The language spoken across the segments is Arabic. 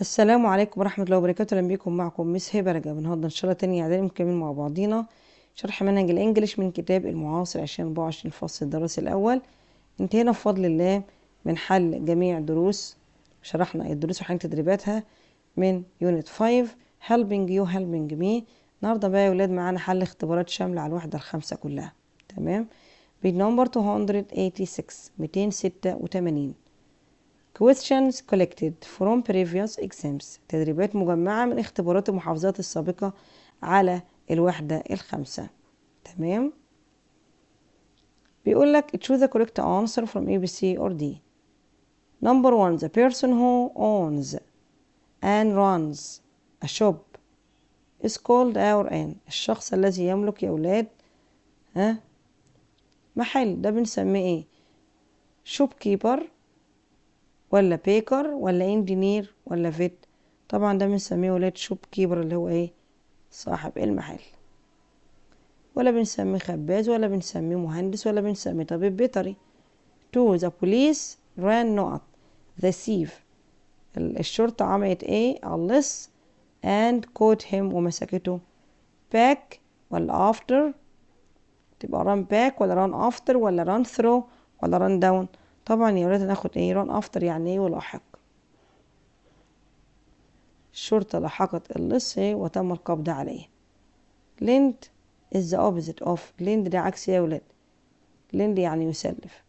السلام عليكم ورحمة الله وبركاته اهلا بيكم معكم مس هبة رجاء النهارده ان شاء الله تاني اعدادي نكمل مع بعضينا شرح منهج الانجليش من كتاب المعاصر 2024 الفصل الدراسي الاول انتهينا بفضل الله من حل جميع دروس شرحنا الدروس وحل تدريباتها من يونت 5 helping you helping me النهارده بقى يا ولاد معانا حل اختبارات شاملة على الوحدة الخامسة كلها تمام بيج نمبر 286 286 questions collected from previous exams تدريبات مجمعة من اختبارات المحافظات السابقة على الوحدة الخامسة تمام بيقول لك choose the correct answer from A, B, C or D number one the person who owns and runs a shop is called our N الشخص الذي يملك يا أولاد ها محل ده بنسميه ايه shopkeeper ولا بيكر ولا انجينير ولا فيت طبعا ده بنسميه ولاد شوب كيبر اللي هو ايه صاحب المحل ولا بنسميه خباز ولا بنسميه مهندس ولا بنسميه طبيب بيطري تو ذا بوليس ران نقط ذا سيف الشرطة عملت ايه اللص and caught him ومسكته back ولا after تبقى run back ولا run after ولا run through ولا run down طبعا يا ولاد هناخد ايه ران افتر يعني ايه ولاحق الشرطة لاحقت اللص وتم القبض عليه لند is the opposite of لند ده عكس يا ولاد لند يعني يسلف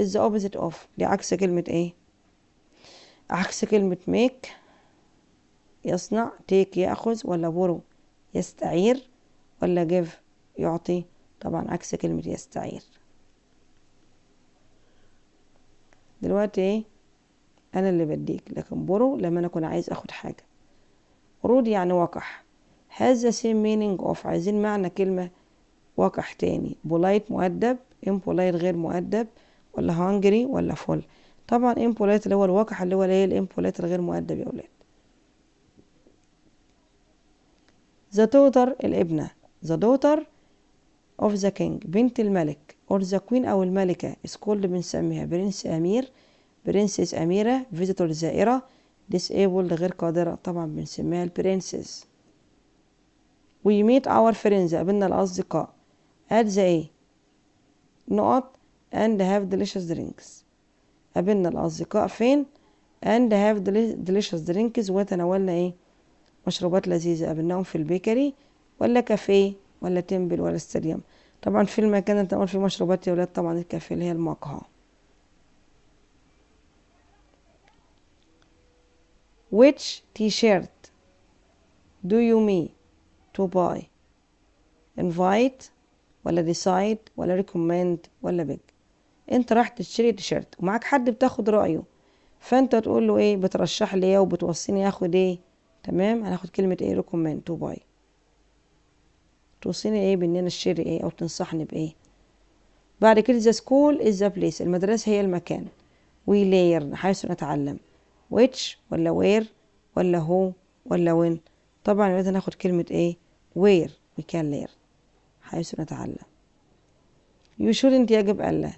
is the opposite of دي عكس كلمة ايه عكس كلمة make يصنع take يأخذ ولا borrow يستعير ولا give يعطي طبعا عكس كلمة يستعير دلوقتي ايه انا اللي بديك لكن برو لما انا اكون عايز اخد حاجة رود يعني وقح هذا سيم مينينج اوف عايزين معنى كلمة وقح تاني بولايت مؤدب امبولايت غير مؤدب ولا هانجري ولا فول طبعا امبولايت اللي هو الوقح اللي هو الايه الامبولايت الغير مؤدب يا ولاد ذا دوتر الابنة ذا دوتر of the king بنت الملك or the queen أو الملكة is called بنسميها برنس أمير برنسس أميرة visitor زائرة disabled غير قادرة طبعا بنسميها البرنسس we meet our friends قابلنا الأصدقاء at the إيه نقط and have delicious drinks قابلنا الأصدقاء فين and have delicious drinks وتناولنا إيه مشروبات لذيذة قابلناهم في البيكري ولا كافيه ولا تنبل ولا السريم طبعا في المكان انت تقول في مشروبات يا ولاد طبعا الكافيه اللي هي المقهى which t-shirt do you me to buy invite ولا decide ولا recommend ولا beg انت راح تشتري تيشيرت ومعاك حد بتاخد رأيه فانت تقول له ايه بترشح لي ايه وبتوصيني اخد ايه تمام هناخد كلمة ايه recommend to buy توصيني ايه بان انا اشتري ايه او تنصحني بايه بعد كده ذا سكول از ذا بليس المدرسه هي المكان وي لير حيث نتعلم which ولا وير ولا هو ولا وين طبعا لازم ناخد كلمه ايه وير كان لير حيث نتعلم you shouldn't يجب ألا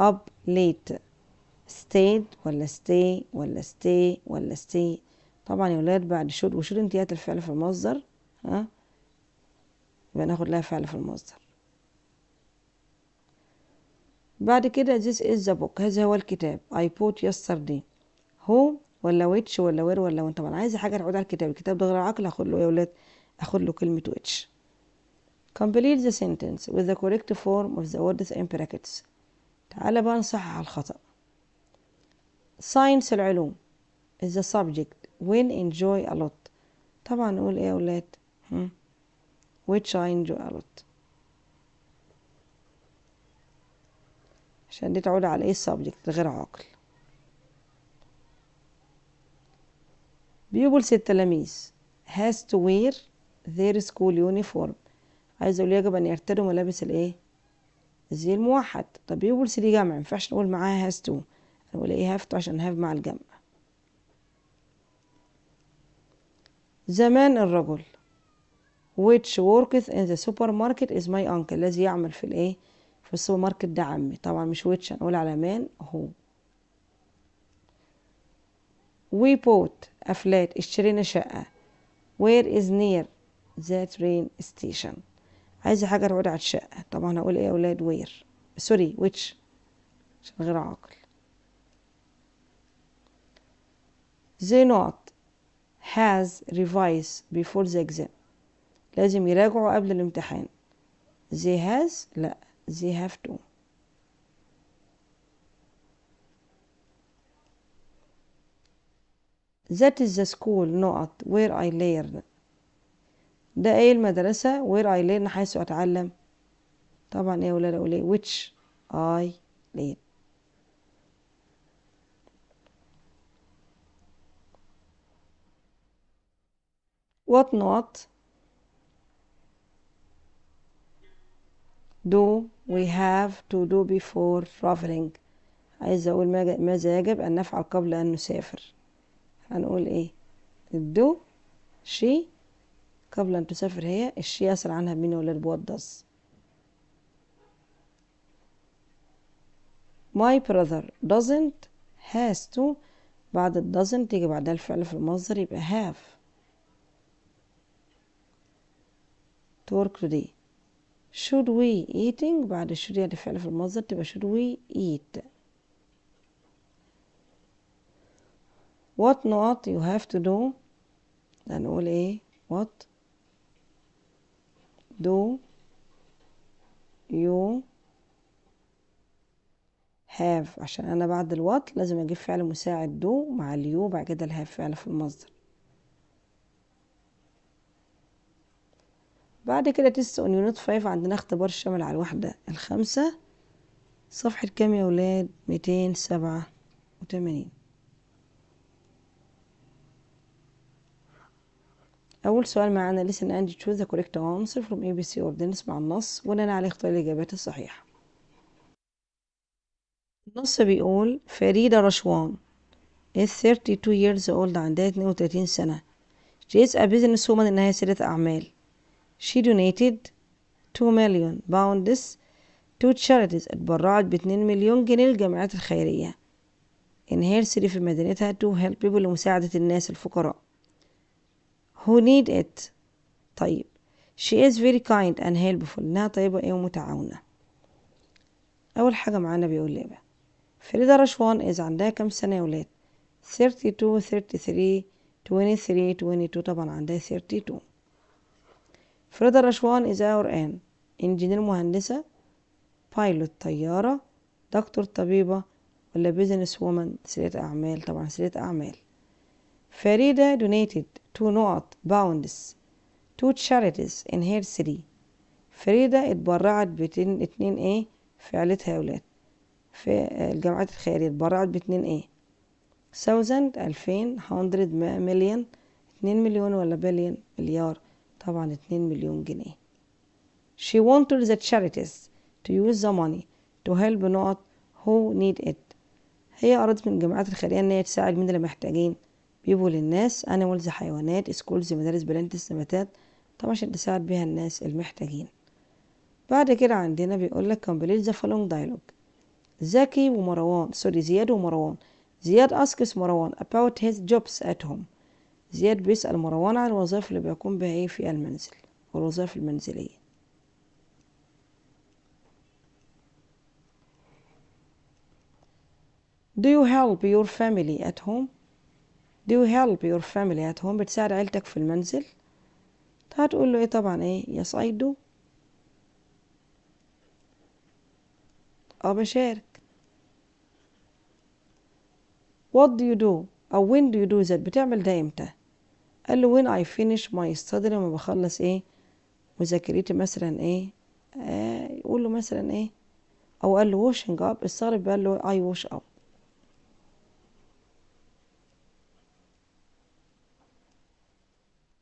up late stayed ولا stay ولا stay ولا stay طبعا يا ولاد بعد should وshouldn't يأتي الفعل في المصدر ها ناخد لها فعل في المصدر بعد كده this is the book هذا هو الكتاب I put yesterday هو ولا ويتش ولا وير ولا وانت انا عايزه حاجه تعود على الكتاب الكتاب ده غير عقل هاخد له إيه يا ولاد اخد له كلمه ويتش complete the sentence with the correct form of the words in brackets تعالى بقى نصحح الخطأ science العلوم is the subject when enjoy a lot طبعا نقول ايه يا ولاد which I enjoy a lot شديت على ايه subject غير عاقل بيقولس التلاميذ has to wear their school uniform عايز اقول يجب ان يرتدوا ملابس الايه زي الموحد طب سي دي جمع ينفعش نقول معاها هاز تو انا بقول ايه هاف تو عشان هاف مع الجمع زمان الرجل which works in the supermarket is my uncle الذي يعمل في الايه في السوبر ماركت ده عمي طبعا مش which هنقول على مين هو we bought a flat اشترينا شقة where is near the train station عايزة حاجة نقعد على الشقة طبعا هقول ايه يا ولاد where سوري which عشان غير عاقل they not has revised before the exam لازم يراجعوا قبل الامتحان they has لا they have to That is the school نقط where I learn ده ايه المدرسة where I learn حيث أتعلم طبعا ايه ولا ولا which I learn what not do we have to do before traveling عايز أقول ماذا يجب أن نفعل قبل أن نسافر هنقول إيه do she قبل أن تسافر هي الشي أسأل عنها بمين ولا البوات does my brother doesn't has to بعد ال doesn't يجي بعدها الفعل في المصدر يبقى have to work today should we eating بعد should يعني فعل في المصدر تبقى should we eat what not you have to do هنقول ايه what do you have عشان انا بعد الوات لازم اجيب فعل مساعد do مع اليو بعد كده الهاف فعل في المصدر بعد كده تس اون يونت فايف عندنا اختبار الشمل على الوحدة الخامسة صفحة كام يا ولاد ميتين سبعة وتمانين أول سؤال معانا listen and choose the correct answer from ABC ordinance مع النص وبناء عليه اختار الإجابات الصحيحة النص بيقول فريدة رشوان is 32 years old عندها 32 سنة she is a business woman إنها سيدة أعمال she donated 2 million pounds to charities اتبرعت ب 2 مليون جنيه للجمعيات الخيرية in her city في مدينتها to help people لمساعدة الناس الفقراء who need it طيب she is very kind and helpful إنها طيبة إيه ومتعاونة أول حاجة معانا بيقول لي بقى فريدة رشوان از عندها كام سنة يا ولاد 32 33 23 22 طبعا عندها 32 فريدة رشوان is our Anne إنجينير مهندسة بايلوت طيارة دكتور طبيبة ولا بيزنس وومن سيرة أعمال طبعا سيرة أعمال فريدة donated two نقط باوندس two charities in her city فريدة اتبرعت باتنين ايه في عيلتها يا ولاد في الجامعات الخيرية اتبرعت باتنين ايه thousand ألفين hundred مليون اتنين مليون ولا بليون مليار طبعا 2 مليون جنيه She wanted the charities to use the money to help not who need it هي أرادت من الجامعات الخيرية إن هي تساعد من اللي محتاجين بيبول للناس animals حيوانات سكولز مدارس بلانتس نباتات طبعا عشان تساعد بيها الناس المحتاجين بعد كده عندنا بيقولك complete the following dialogue زكي ومروان سوري زياد ومروان زياد asks مروان about his jobs at home زياد بيسأل مروان عن الوظائف اللي بيقوم بها ايه في المنزل والوظائف المنزلية Do you help your family at home? Do you help your family at home? بتساعد عيلتك في المنزل؟ هتقول له ايه طبعا ايه yes I do اه بشارك what do you do او when do you do that بتعمل ده امتى قال له when I finish my study لما بخلص ايه مذاكرتي مثلا ايه آه يقول له مثلا ايه او قال له washing up الصارف قال له I wash up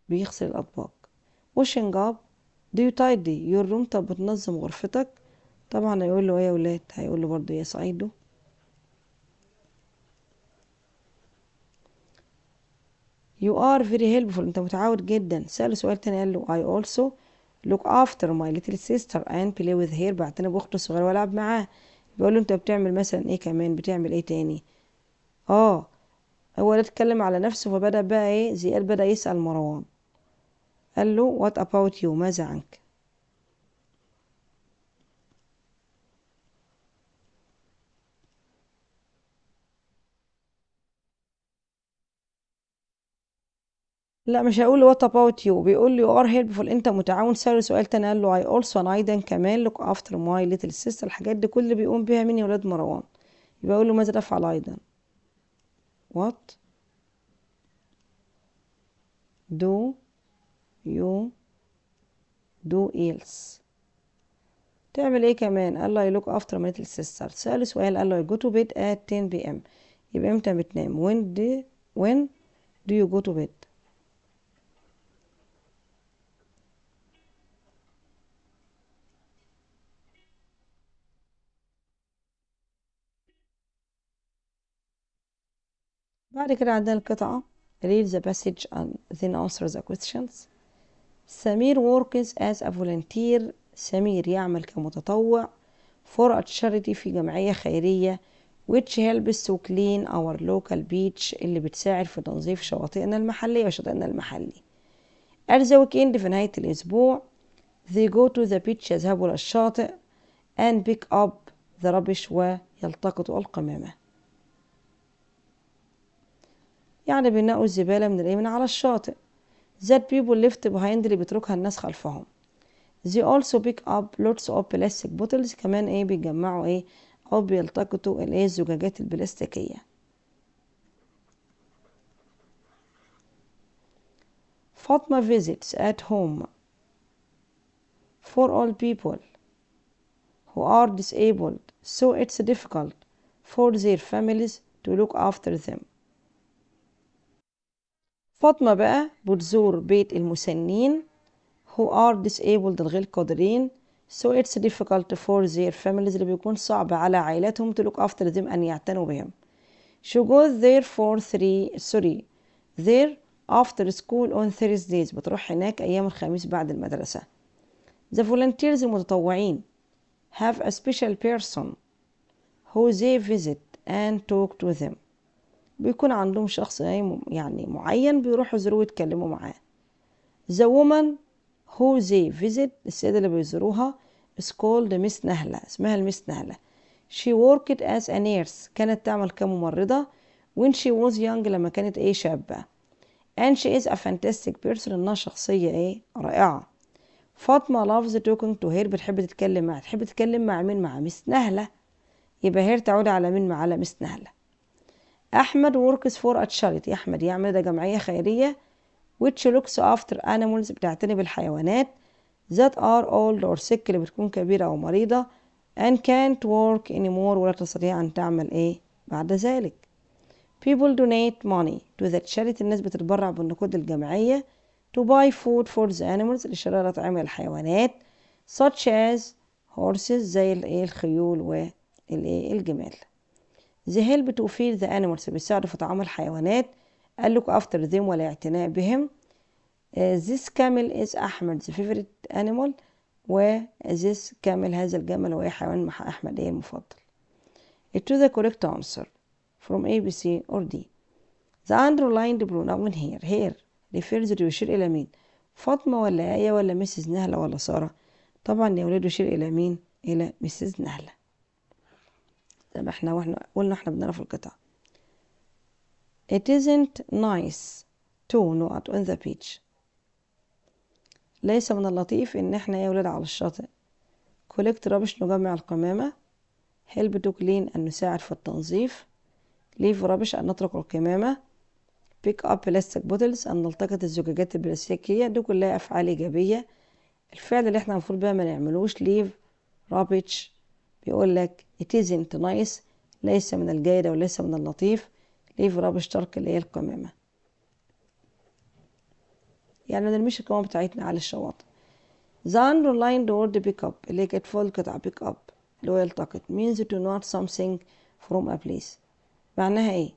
بيغسل الأطباق washing up do you tidy your room طب بتنظم غرفتك طبعا هيقول له ايه يا ولاد هيقول له برضه يا سعيدو You are very helpful أنت متعاون جدا سأله سؤال تاني قال له I also look after my little sister and play with her بعتني بأخته الصغيرة وألعب معاه بيقول له أنت بتعمل مثلا إيه كمان بتعمل إيه تاني آه هو ده اتكلم على نفسه فبدأ بقى إيه زياد بدأ يسأل مروان قال له what about you ماذا عنك لا مش هقول what about you بيقول لي you are helpful انت متعاون سأله سؤال تاني قال له I also and I then كمان look after my little sister الحاجات دي كل اللي بيقوم بيها مني ولاد مروان يبقى اقول له ماذا افعل ايضا what do you do else تعمل ايه كمان قال له I look after my little sister سأله سؤال قال له I go to bed at 10 pm يبقى امتى بتنام when do, when do you go to bed بعد كده عندنا القطعة read the passage and then answer the questions سمير works as a volunteer سمير يعمل كمتطوع for a charity في جمعية خيرية which helps to clean our local beach اللي بتساعد في تنظيف شواطئنا المحلية وشاطئنا المحلي at the weekend في نهاية الأسبوع they go to the beach يذهبوا للشاطئ and pick up the rubbish ويلتقطوا القمامة يعني بينقوا الزبالة من الأيمن على الشاطئ that people left behind اللي بيتركها الناس خلفهم they also pick up lots of plastic bottles كمان ايه بيتجمعوا ايه او بيلتقطوا الايه الزجاجات البلاستيكية فاطمة visits at home for all people who are disabled so it's difficult for their families to look after them فاطمة بقى بتزور بيت المسنين who are disabled الغير قادرين so it's difficult for their families اللي بيكون صعب على عائلاتهم to look after them أن يعتنوا بهم she goes there for three sorry there after school on Thursdays بتروح هناك أيام الخميس بعد المدرسة the volunteers المتطوعين have a special person who they visit and talk to them بيكون عندهم شخص يعني, يعني معين بيروحوا يزوروه ويتكلموا معاه The woman who they visit السيدة اللي بيزوروها is called Miss نهلة اسمها المس نهلة She worked as a nurse كانت تعمل كممرضة when she was young لما كانت ايه شابة and she is a fantastic person انها شخصية ايه رائعة فاطمة loves talking to her بتحب تتكلم مع تحب تتكلم مع مين مع مس نهلة يبقى هير تعود على مين مع على مس نهلة أحمد وركس فور تشاريتي أحمد يعمل ده جمعية خيرية which looks after animals بتعتني بالحيوانات that are old or sick اللي بتكون كبيرة أو مريضة and can't work anymore ولا تستطيع أن تعمل إيه بعد ذلك people donate money to the charity الناس بتتبرع بالنقود الجمعية to buy food for the animals لشراء أطعمة الحيوانات such as horses زي إيه، الخيول والجمال إيه، The help to feed the animals بيساعدوا في طعام الحيوانات قال لك after them ولا اعتناء بهم uh, this camel is Ahmed's favorite animal و this camel هذا الجمل هو حيوان أحمد إيه المفضل to the correct answer from A B C or D the underlined pronoun here here refers to يشير إلى مين فاطمة ولا آية ولا مسز نهلة ولا سارة طبعا يا ولاد يشير إلى مين إلى مسز نهلة طب احنا واحنا قلنا احنا بنعرف القطع It isn't nice to not on the beach ليس من اللطيف ان احنا يا ولاد على الشاطئ collect rubbish نجمع القمامة help to clean أن نساعد في التنظيف leave rubbish أن نترك القمامة pick up plastic bottles أن نلتقط الزجاجات البلاستيكية دي كلها أفعال إيجابية الفعل اللي احنا المفروض بقى ما نعملوش leave rubbish يقول لك it isn't nice ليس من الجيد وليس من اللطيف leave rubbish ترك اللي هي القمامة يعني ما نرميش القمامة بتاعتنا على الشواطئ the underlined word pick up اللي كانت فوق القطعة pick up اللي هو يلتقط means to not something from a place معناها ايه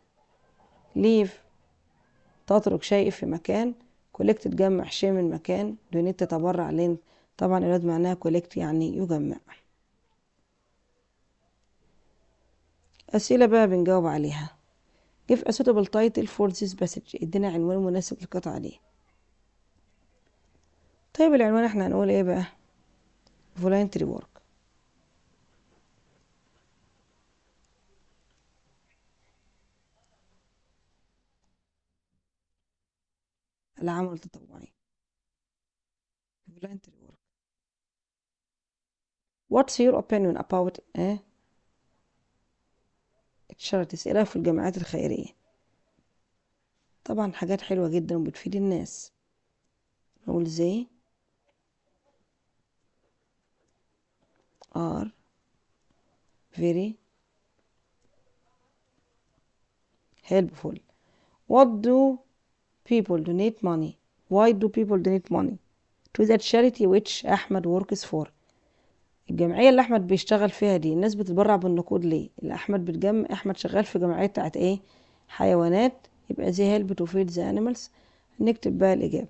leave تترك شيء في مكان collect تجمع شيء من مكان donate تتبرع لين طبعا الولاد معناها collect يعني يجمع أسئلة بقى بنجاوب عليها give a suitable title for this passage ادينا عنوان مناسب للقطعة دي طيب العنوان احنا هنقول ايه بقى voluntary work العمل التطوعي voluntary work what's your opinion about eh? 16000 تسعة في الجامعات الخيرية طبعا حاجات حلوة جدا وبتفيد الناس نقول زي are very helpful what do people donate money why do people donate money to that charity which Ahmed works for الجمعية اللي أحمد بيشتغل فيها دي الناس بتتبرع بالنقود ليه؟ اللي أحمد بتجمع أحمد شغال في جمعية بتاعت إيه؟ حيوانات يبقى زي هيلب تو فيد ذا أنيمالز نكتب بقى الإجابة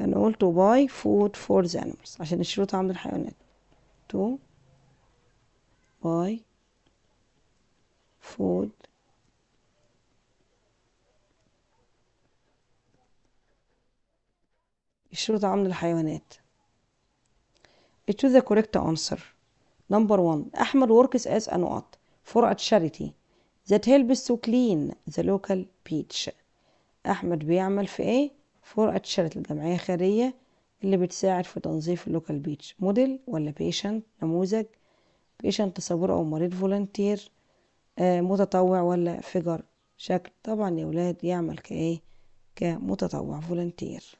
هنقول تو باي فود فور ذا أنيمالز عشان الشروط طعام للحيوانات تو باي فود يشتروا طعام للحيوانات Choose the correct answer. Number one, Ahmed works as an what? For a charity that helps to clean the local beach. أحمد بيعمل في إيه؟ for a charity الجمعية الخيرية اللي بتساعد في تنظيف اللوكال بيتش موديل ولا بيشنت نموذج بيشنت تصور أو مريض فولنتير آه، متطوع ولا فيجر شكل طبعا يا ولاد يعمل كإيه؟ كمتطوع فولنتير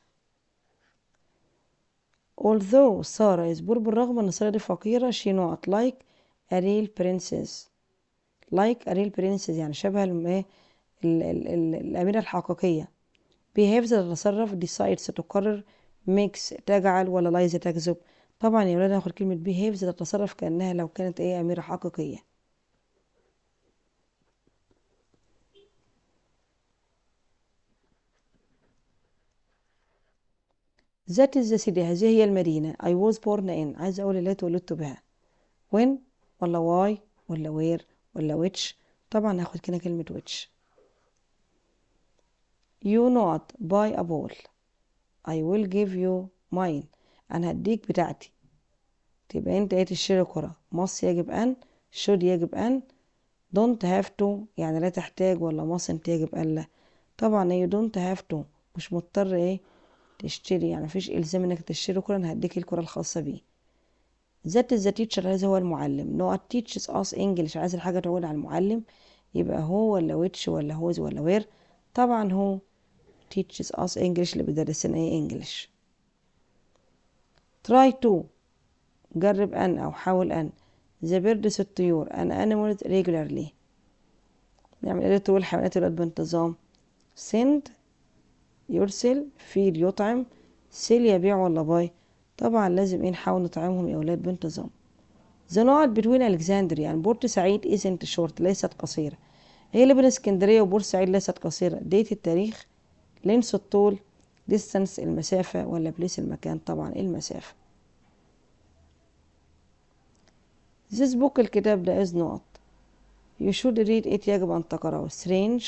Although Sarah is poor بالرغم أن سارة دي فقيرة she not like a real princess like a real princess يعني شبه الايه الأميرة الحقيقية behaves تتصرف decides تقرر makes تجعل ولا lies تكذب طبعا يا ولاد هاخد كلمة behaves تتصرف كأنها لو كانت ايه أميرة حقيقية That is the city هذه هي المدينة I was born in عايز أقول اللي اتولدت بها when ولا why ولا where ولا which طبعا هاخد كده كلمة which you not buy a ball I will give you mine أنا هديك بتاعتي تبقى أنت إيه تشتري كرة must يجب أن should يجب أن don't have to يعني لا تحتاج ولا mustn't يجب أن لا طبعا إيه، you don't have to مش مضطر إيه تشتري يعني مفيش الزام انك تشتري كرة انا هديك الكرة الخاصة بيه ذات ذا تيتشر عايز هو المعلم نو تيتشز اس انجلش عايز الحاجة تقول على المعلم يبقى هو ولا ويتش ولا هوز ولا وير طبعا هو تيتشز اس انجلش اللي بيدرسنا ايه انجلش تراي تو جرب ان او حاول ان ذا بيردس الطيور ان انيمالز ريجولارلي نعمل ايه طول الحيوانات بانتظام send يرسل فيل يطعم سيل يبيع ولا باي طبعا لازم ايه نحاول نطعمهم يا اولاد بانتظام نوت بتوين between يعني بورت سعيد ازنت شورت ليست قصيرة هي بين اسكندرية سعيد ليست قصيرة ديت التاريخ لينس الطول ديستانس المسافة ولا بليس المكان طبعا المسافة This book الكتاب ده is not You should read it يجب أن تقرأه Strange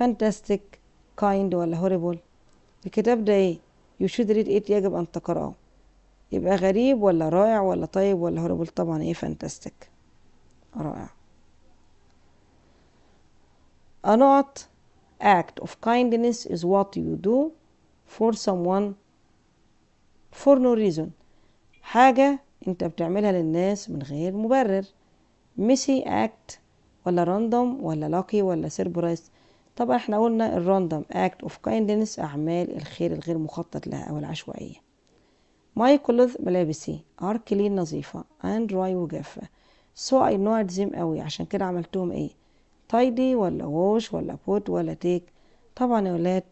Fantastic كايند ولا هوريبل الكتاب ده ايه يو شود ريد ات يجب ان تقراه يبقى غريب ولا رائع ولا طيب ولا هوريبل طبعا ايه فانتاستيك رائع انوت act of kindness is what you do for someone فور نو ريزون حاجة انت بتعملها للناس من غير مبرر ميسي اكت ولا راندوم ولا لاكي ولا surprise طبعا احنا قلنا الراندوم اكت اوف كايندنس اعمال الخير الغير مخطط لها او العشوائيه ماي كلوز ملابسي ار كلين نظيفة اند دراي وجافة سو اي نو it قوي عشان كده عملتهم ايه تايدي ولا ووش ولا بوت ولا تيك طبعا يا ولاد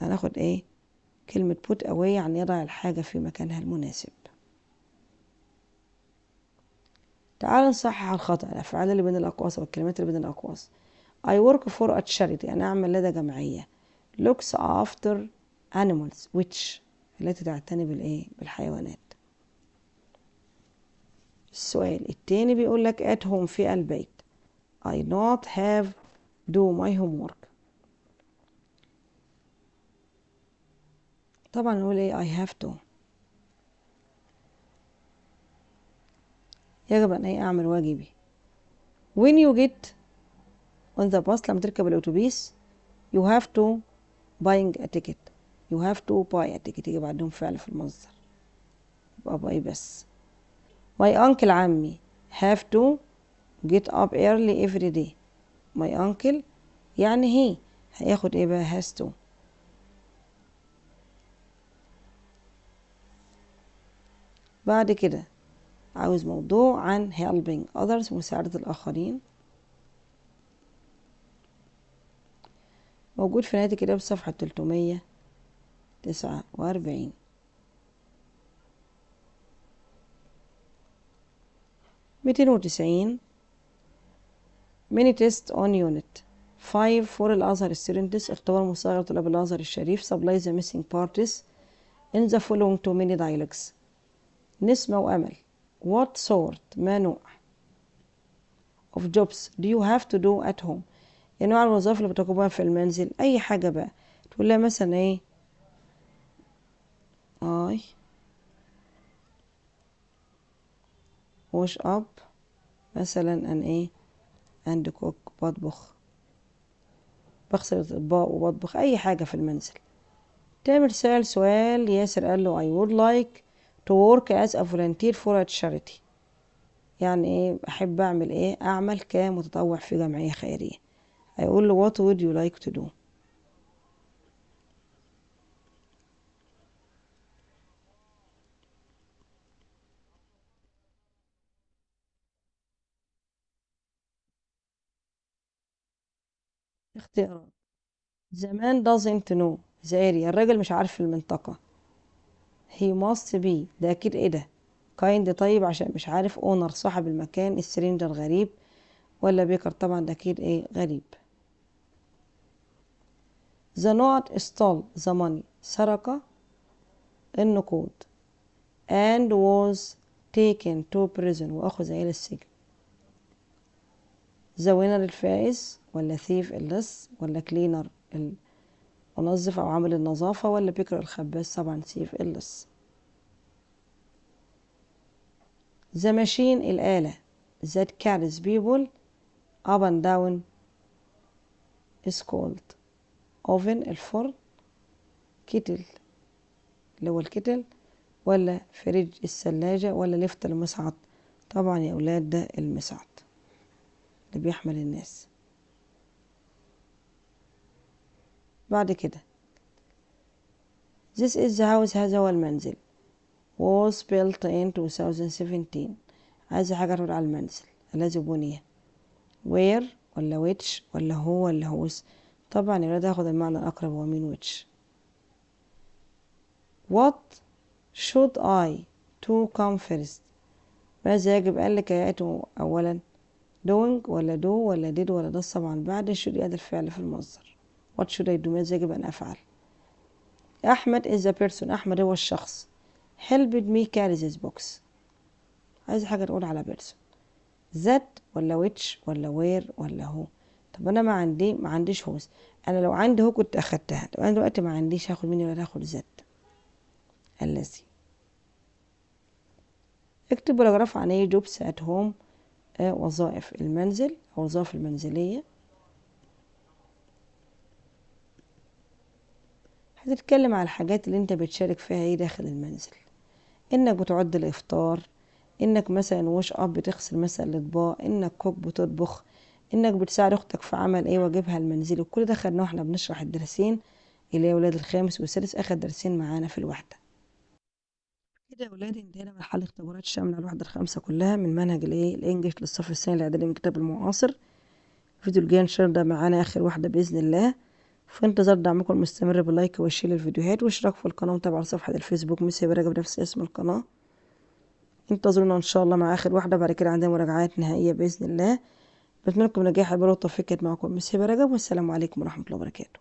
هناخد ايه كلمة put away يعني يضع الحاجة في مكانها المناسب تعال نصحح الخطأ الأفعال اللي بين الأقواس والكلمات اللي بين الأقواس I work for a charity أنا أعمل لدى جمعية looks after animals which التي تعتني بالإيه؟ بالحيوانات السؤال التاني بيقول لك at home في البيت I not have do my homework طبعا نقول ايه I have to يجب أن أعمل واجبي when you get on the bus لما تركب الأتوبيس you have to buying a ticket you have to buy a ticket يجي بعدهم فعل في المصدر يبقى باي بس my uncle عمي have to get up early every day my uncle يعني هي هياخد ايه بقى has to بعد كده عاوز موضوع عن helping others مساعدة الآخرين موجود في نهاية الكتاب صفحة 349 290 ميني تيست اون يونت 5 فور الازهر ستودنتس اختبار مصغر طلاب الازهر الشريف سبلاي ذا ميسنج بارتيز ان ذا فولوينج تو ميني دايلوجز نسمه وامل وات سورت ما نوع of jobs do you have to do at home انواع الوظائف اللي بتقومها في المنزل اي حاجه بقى تقول لها مثلا ايه اي واش اب مثلا ان ايه اند كوك بطبخ بغسل الاطباق وبطبخ اي حاجه في المنزل تامر سأل سؤال ياسر قال له I would like to work as a volunteer for a charity يعني ايه احب اعمل ايه اعمل كمتطوع في جمعية خيرية هيقول له what would you like to do اختيارات the man doesn't know the area الراجل مش عارف المنطقة he must be ده أكيد إيه ده كايند طيب عشان مش عارف اونر صاحب المكان السرينجر غريب ولا بيكر طبعا ده أكيد إيه غريب The Lord stole the money سرق النقود and was taken to prison وأخذ إلى السجن the winner الفائز ولا thief اللص ولا cleaner المنظف أو عامل النظافة ولا picker الخباز طبعا thief اللص the machine الآلة that carries people up and down is called اوفن الفرن كتل اللي هو الكتل ولا فريج الثلاجة ولا لفت المصعد طبعا يا أولاد ده المصعد اللي بيحمل الناس بعد كده This is the house هذا هو المنزل was built in 2017 عايزة حاجة تقول على المنزل الذي بني where ولا which ولا هو ولا هوس طبعا يا ولاد هاخد المعنى الأقرب هو مين which what should I to come first ماذا يجب قال لك يأتوا أولا doing ولا do ولا did ولا does طبعا بعد should يأتي الفعل في المصدر what should I do ماذا يجب أن أفعل أحمد is a person أحمد هو الشخص helped me carry this box عايز حاجة تقول على person that ولا which ولا where ولا who طب انا ما عندي ما عنديش هوس انا لو عندي هو كنت اخدتها طب انا دلوقتي ما عنديش هاخد مني ولا هاخد زد الذي اكتب بالاجراف عن اي جوبس ات هوم وظائف المنزل او المنزليه هتتكلم على الحاجات اللي انت بتشارك فيها ايه داخل المنزل انك بتعد الافطار انك مثلا وش اب بتغسل مثلا الاطباق انك كوك بتطبخ انك بتساعد اختك في عمل ايه واجبها المنزلي وكل ده خدناه واحنا بنشرح الدرسين اللي هي ولاد الخامس والسادس اخر درسين معانا في الوحده كده يا ولادي انتهينا من حل اختبارات شامله الوحده الخامسه كلها من منهج الايه الانجليش للصف الثاني الاعدادي من كتاب المعاصر الفيديو الجاي ان الله ده معانا اخر واحده باذن الله في انتظار دعمكم المستمر باللايك والشير للفيديوهات واشتراك في القناه ومتابعه صفحه الفيسبوك ميسي برجع بنفس اسم القناه انتظرونا ان شاء الله مع اخر واحده بعد كده عندنا مراجعات نهائيه باذن الله بتمنى لكم نجاح البلوى والتوفيق معكم مس هبه رجب والسلام عليكم ورحمه الله وبركاته